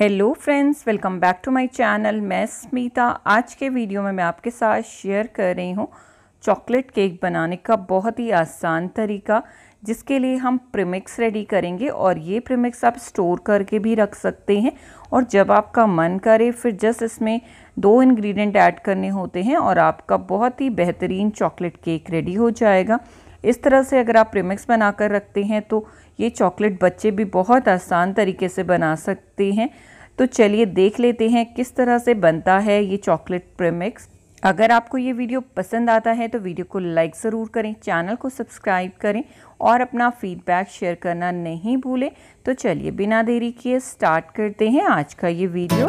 hello friends welcome back to my channel मैं स्मिता आज के वीडियो में मैं आपके साथ शेयर कर रही हूँ चॉकलेट केक बनाने का बहुत ही आसान तरीका जिसके लिए हम प्रीमिक्स रेडी करेंगे और ये प्रीमिक्स आप स्टोर करके भी रख सकते हैं और जब आपका मन करे फिर जस्ट इसमें दो इंग्रेडिएंट ऐड करने होते हैं और आपका बहुत ही बेहतरीन चॉकलेट केक रेडी हो जाएगा इस तरह से अगर आप प्रीमिक्स बनाकर रखते हैं तो ये चॉकलेट बच्चे भी बहुत आसान तरीके से बना सकते हैं तो चलिए देख लेते हैं किस तरह से बनता है ये चॉकलेट प्रेमिक्स अगर आपको ये वीडियो पसंद आता है तो वीडियो को लाइक ज़रूर करें चैनल को सब्सक्राइब करें और अपना फीडबैक शेयर करना नहीं भूलें तो चलिए बिना देरी किए स्टार्ट करते हैं आज का ये वीडियो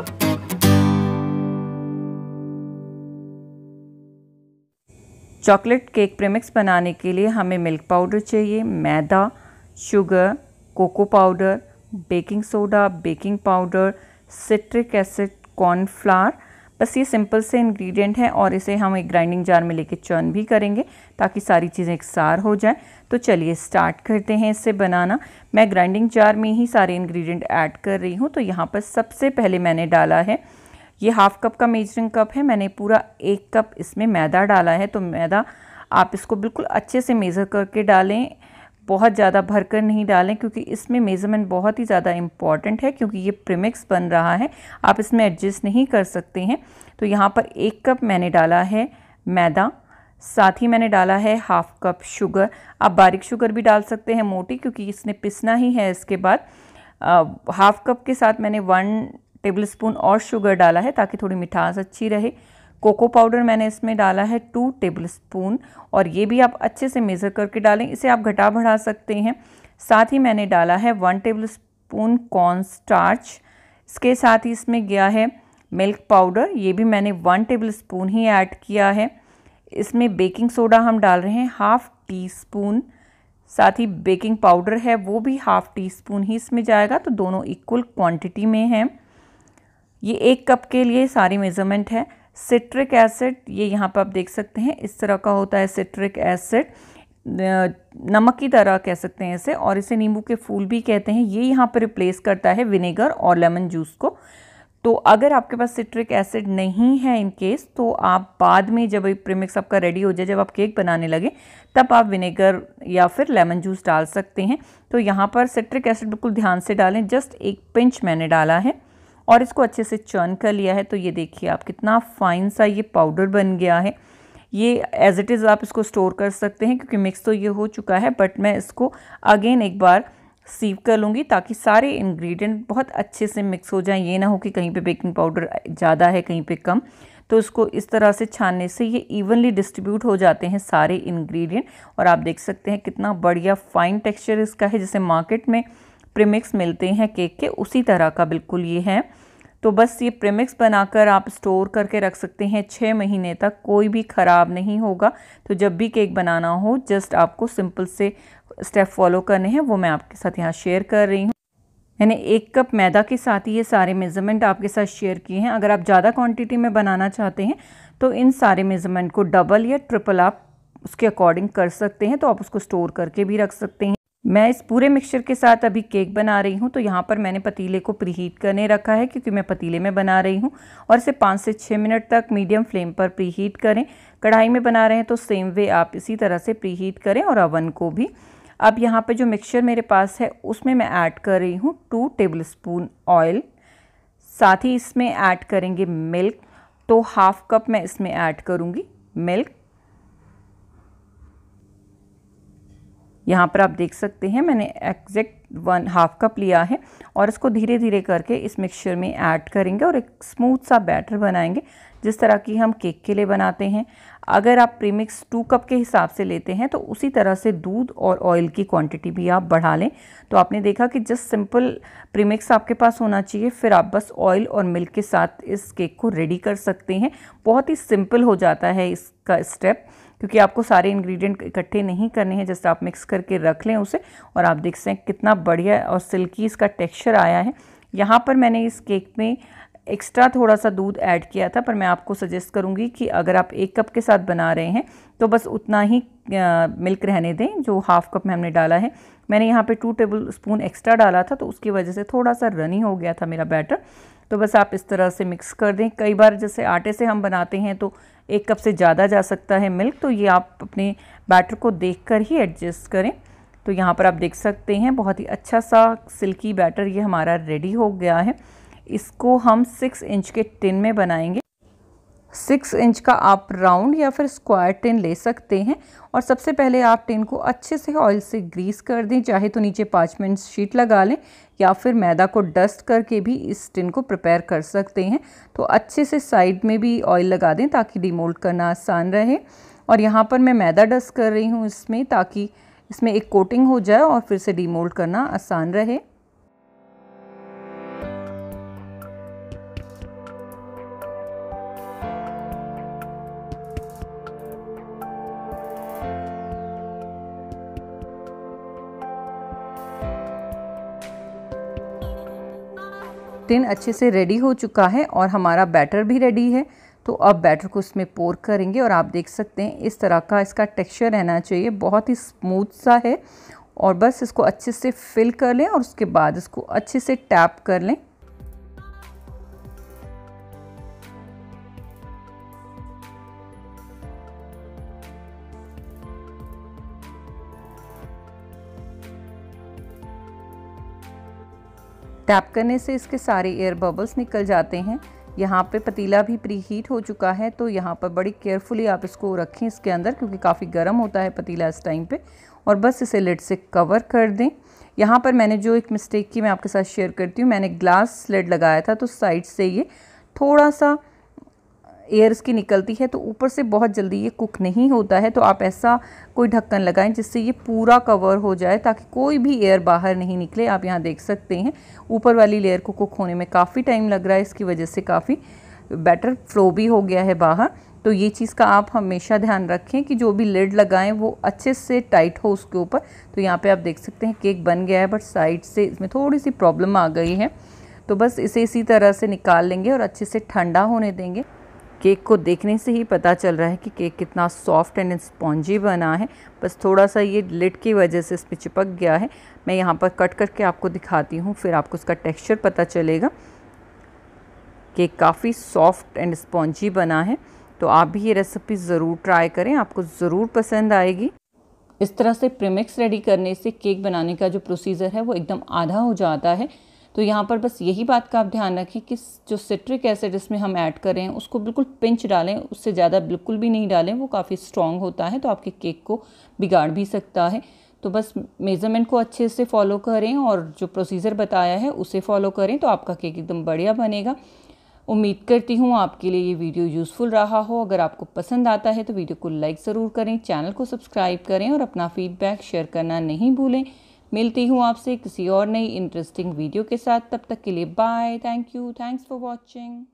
चॉकलेट केक प्रेमिक्स बनाने के लिए हमें मिल्क पाउडर चाहिए maida sugar cocoa powder baking soda baking powder citric acid cornflour बस ये सिंपल से इंग्रेडिएंट हैं और इसे हम एक ग्राइंडिंग जार में लेके चर्न भी करेंगे ताकि सारी चीज़ें एक सार हो जाए तो चलिए स्टार्ट करते हैं इसे बनाना मैं ग्राइंडिंग जार में ही सारे इंग्रेडिएंट ऐड कर रही हूँ तो यहाँ पर सबसे पहले मैंने डाला है ये हाफ़ कप का मेजरिंग कप है मैंने पूरा एक कप इसमें मैदा डाला है तो मैदा आप इसको बिल्कुल अच्छे से मेज़र करके डालें बहुत ज़्यादा भरकर नहीं डालें क्योंकि इसमें मेज़रमेंट बहुत ही ज़्यादा इम्पॉर्टेंट है क्योंकि ये प्रिमिक्स बन रहा है आप इसमें एडजस्ट नहीं कर सकते हैं तो यहाँ पर एक कप मैंने डाला है मैदा साथ ही मैंने डाला है हाफ़ कप शुगर आप बारीक शुगर भी डाल सकते हैं मोटी क्योंकि इसने पिसना ही है इसके बाद हाफ़ कप के साथ मैंने वन टेबल स्पून और शुगर डाला है ताकि थोड़ी मिठास अच्छी रहे कोको पाउडर मैंने इसमें डाला है टू टेबल स्पून और ये भी आप अच्छे से मेज़र करके डालें इसे आप घटा बढ़ा सकते हैं साथ ही मैंने डाला है one tablespoon corn starch इसके साथ ही इसमें गया है मिल्क पाउडर ये भी मैंने वन टेबल स्पून ही ऐड किया है इसमें बेकिंग सोडा हम डाल रहे हैं हाफ़ टी स्पून साथ ही बेकिंग पाउडर है वो भी हाफ़ टी स्पून ही इसमें जाएगा तो दोनों इक्वल क्वांटिटी में हैं ये एक कप के लिए सारी मेज़रमेंट है सिट्रिक एसिड ये यहाँ पर आप देख सकते हैं इस तरह का होता है सिट्रिक एसिड नमक की तरह कह सकते हैं इसे और इसे नींबू के फूल भी कहते हैं ये यहाँ पर रिप्लेस करता है विनेगर और लेमन जूस को तो अगर आपके पास सिट्रिक एसिड नहीं है इन केस तो आप बाद में जब प्रीमिक्स आपका रेडी हो जाए जब आप केक बनाने लगे तब आप विनेगर या फिर लेमन जूस डाल सकते हैं तो यहाँ पर सिट्रिक एसिड बिल्कुल ध्यान से डालें जस्ट एक पिंच मैंने डाला है और इसको अच्छे से चर्न कर लिया है तो ये देखिए आप कितना फाइन सा ये पाउडर बन गया है ये एज़ इट इज़ आप इसको स्टोर कर सकते हैं क्योंकि मिक्स तो ये हो चुका है बट मैं इसको अगेन एक बार सीव कर लूँगी ताकि सारे इंग्रेडिएंट बहुत अच्छे से मिक्स हो जाएं ये ना हो कि कहीं पे बेकिंग पाउडर ज़्यादा है कहीं पे कम तो इसको इस तरह से छानने से ये इवनली डिस्ट्रीब्यूट हो जाते हैं सारे इंग्रेडिएंट और आप देख सकते हैं कितना बढ़िया फ़ाइन टेक्सचर इसका है जैसे मार्केट में प्रीमिक्स मिलते हैं केक के उसी तरह का बिल्कुल ये है तो बस ये प्रीमिक्स बनाकर आप स्टोर करके रख सकते हैं छः महीने तक कोई भी ख़राब नहीं होगा तो जब भी केक बनाना हो जस्ट आपको सिंपल से स्टेप फॉलो करने हैं वो मैं आपके साथ यहाँ शेयर कर रही हूँ मैंने एक कप मैदा के साथ ही ये सारे मेज़रमेंट आपके साथ शेयर किए हैं अगर आप ज़्यादा क्वांटिटी में बनाना चाहते हैं तो इन सारे मेज़रमेंट को डबल या ट्रिपल आप उसके अकॉर्डिंग कर सकते हैं तो आप उसको स्टोर करके भी रख सकते हैं मैं इस पूरे मिक्सचर के साथ अभी केक बना रही हूँ तो यहाँ पर मैंने पतीले को प्रीहीट करने रखा है क्योंकि मैं पतीले में बना रही हूँ और इसे पाँच से छः मिनट तक मीडियम फ्लेम पर प्रीहीट करें कढ़ाई में बना रहे हैं तो सेम वे आप इसी तरह से प्रीहीट करें और अवन को भी अब यहाँ पर जो मिक्सचर मेरे पास है उसमें मैं ऐड कर रही हूँ टू टेबल स्पून ऑयल साथ ही इसमें ऐड करेंगे मिल्क तो हाफ़ कप मैं इसमें ऐड करूँगी मिल्क यहाँ पर आप देख सकते हैं मैंने एग्जैक्ट वन हाफ कप लिया है और इसको धीरे धीरे करके इस मिक्सचर में ऐड करेंगे और एक स्मूथ सा बैटर बनाएंगे जिस तरह की हम केक के लिए बनाते हैं अगर आप प्रीमिक्स टू कप के हिसाब से लेते हैं तो उसी तरह से दूध और ऑयल की क्वांटिटी भी आप बढ़ा लें तो आपने देखा कि जस्ट सिंपल प्रीमिक्स आपके पास होना चाहिए फिर आप बस ऑयल और मिल्क के साथ इस केक को रेडी कर सकते हैं बहुत ही सिंपल हो जाता है इसका स्टेप क्योंकि आपको सारे इंग्रेडिएंट इकट्ठे नहीं करने हैं जस्ट आप मिक्स करके रख लें उसे और आप देख सकते हैं कितना बढ़िया और सिल्की इसका टेक्सचर आया है यहाँ पर मैंने इस केक में एक्स्ट्रा थोड़ा सा दूध ऐड किया था पर मैं आपको सजेस्ट करूँगी कि अगर आप एक कप के साथ बना रहे हैं तो बस उतना ही मिल्क रहने दें जो हाफ़ कप में हमने डाला है मैंने यहाँ पे टू टेबल स्पून एक्स्ट्रा डाला था तो उसकी वजह से थोड़ा सा रनी हो गया था मेरा बैटर तो बस आप इस तरह से मिक्स कर दें कई बार जैसे आटे से हम बनाते हैं तो एक कप से ज़्यादा जा सकता है मिल्क तो ये आप अपने बैटर को देख कर ही एडजस्ट करें तो यहाँ पर आप देख सकते हैं बहुत ही अच्छा सा सिल्की बैटर ये हमारा रेडी हो गया है इसको हम सिक्स इंच के टिन में बनाएंगे सिक्स इंच का आप राउंड या फिर स्क्वायर टिन ले सकते हैं और सबसे पहले आप टिन को अच्छे से ऑयल से ग्रीस कर दें चाहे तो नीचे पार्चमेंट शीट लगा लें या फिर मैदा को डस्ट करके भी इस टिन को प्रिपेयर कर सकते हैं तो अच्छे से साइड में भी ऑयल लगा दें ताकि डिमोल्ड करना आसान रहे और यहाँ पर मैं मैदा डस्ट कर रही हूँ इसमें ताकि इसमें एक कोटिंग हो जाए और फिर से डिमोल्ड करना आसान रहे टिन अच्छे से रेडी हो चुका है और हमारा बैटर भी रेडी है तो अब बैटर को इसमें पोर करेंगे और आप देख सकते हैं इस तरह का इसका टेक्सचर रहना चाहिए बहुत ही स्मूथ सा है और बस इसको अच्छे से फिल कर लें और उसके बाद इसको अच्छे से टैप कर लें टैप करने से इसके सारे एयर बबल्स निकल जाते हैं यहाँ पे पतीला भी प्री हीट हो चुका है तो यहाँ पर बड़ी केयरफुली आप इसको रखें इसके अंदर क्योंकि काफ़ी गर्म होता है पतीला इस टाइम पे और बस इसे लेड से कवर कर दें यहाँ पर मैंने जो एक मिस्टेक की मैं आपके साथ शेयर करती हूँ मैंने ग्लास लेड लगाया था तो साइड से ये थोड़ा सा एयर इसकी निकलती है तो ऊपर से बहुत जल्दी ये कुक नहीं होता है तो आप ऐसा कोई ढक्कन लगाएं जिससे ये पूरा कवर हो जाए ताकि कोई भी एयर बाहर नहीं निकले आप यहाँ देख सकते हैं ऊपर वाली लेयर को कुक होने में काफ़ी टाइम लग रहा है इसकी वजह से काफ़ी बेटर फ्लो भी हो गया है बाहर तो ये चीज़ का आप हमेशा ध्यान रखें कि जो भी लेड लगाएं वो अच्छे से टाइट हो उसके ऊपर तो यहाँ पे आप देख सकते हैं केक बन गया है बट साइड से इसमें थोड़ी सी प्रॉब्लम आ गई है तो बस इसे इसी तरह से निकाल लेंगे और अच्छे से ठंडा होने देंगे केक को देखने से ही पता चल रहा है कि केक कितना सॉफ्ट एंड स्पॉन्जी बना है बस थोड़ा सा ये लिट की वजह से इस पर चिपक गया है मैं यहाँ पर कट करके आपको दिखाती हूँ फिर आपको उसका टेक्स्चर पता चलेगा केक काफ़ी सॉफ्ट एंड स्पॉन्जी बना है तो आप भी ये रेसिपी ज़रूर ट्राई करें आपको ज़रूर पसंद आएगी इस तरह से प्रीमिक्स रेडी करने से केक बनाने का जो प्रोसीजर है वो एकदम आधा हो जाता है तो यहाँ पर बस यही बात का आप ध्यान रखें कि जो सिट्रिक एसिड इसमें हम ऐड करें उसको बिल्कुल पिंच डालें उससे ज़्यादा बिल्कुल भी नहीं डालें वो काफ़ी स्ट्रॉन्ग होता है तो आपके केक को बिगाड़ भी सकता है तो बस मेज़रमेंट को अच्छे से फॉलो करें और जो प्रोसीजर बताया है उसे फॉलो करें तो आपका केक एकदम बढ़िया बनेगा उम्मीद करती हूँ आपके लिए ये वीडियो यूज़फुल रहा हो अगर आपको पसंद आता है तो वीडियो को लाइक ज़रूर करें चैनल को सब्सक्राइब करें और अपना फीडबैक शेयर करना नहीं भूलें मिलती हूँ आपसे किसी और नई इंटरेस्टिंग वीडियो के साथ तब तक के लिए bye thank you thanks for watching